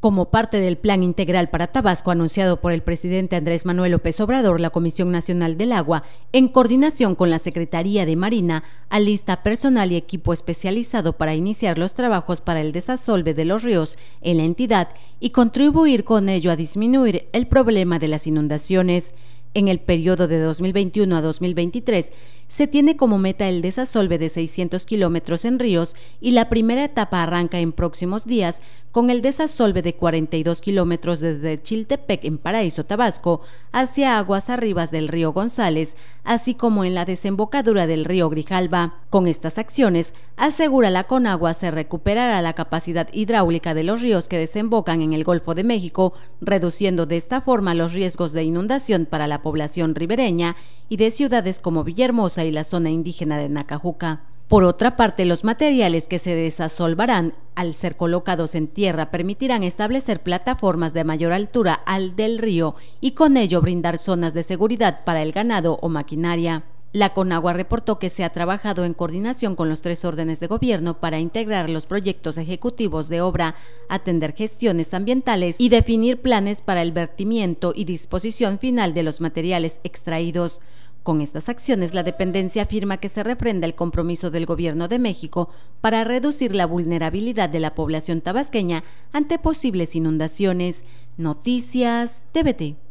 Como parte del Plan Integral para Tabasco anunciado por el presidente Andrés Manuel López Obrador, la Comisión Nacional del Agua, en coordinación con la Secretaría de Marina, alista personal y equipo especializado para iniciar los trabajos para el desasolve de los ríos en la entidad y contribuir con ello a disminuir el problema de las inundaciones. En el periodo de 2021 a 2023, se tiene como meta el desasolve de 600 kilómetros en ríos y la primera etapa arranca en próximos días con el desasolve de 42 kilómetros desde Chiltepec en Paraíso, Tabasco, hacia aguas arribas del río González, así como en la desembocadura del río Grijalba. Con estas acciones, asegura la Conagua se recuperará la capacidad hidráulica de los ríos que desembocan en el Golfo de México, reduciendo de esta forma los riesgos de inundación para la población ribereña y de ciudades como Villahermosa y la zona indígena de Nacajuca. Por otra parte, los materiales que se desasolvarán al ser colocados en tierra permitirán establecer plataformas de mayor altura al del río y con ello brindar zonas de seguridad para el ganado o maquinaria. La Conagua reportó que se ha trabajado en coordinación con los tres órdenes de gobierno para integrar los proyectos ejecutivos de obra, atender gestiones ambientales y definir planes para el vertimiento y disposición final de los materiales extraídos. Con estas acciones, la dependencia afirma que se reprenda el compromiso del Gobierno de México para reducir la vulnerabilidad de la población tabasqueña ante posibles inundaciones. Noticias TVT.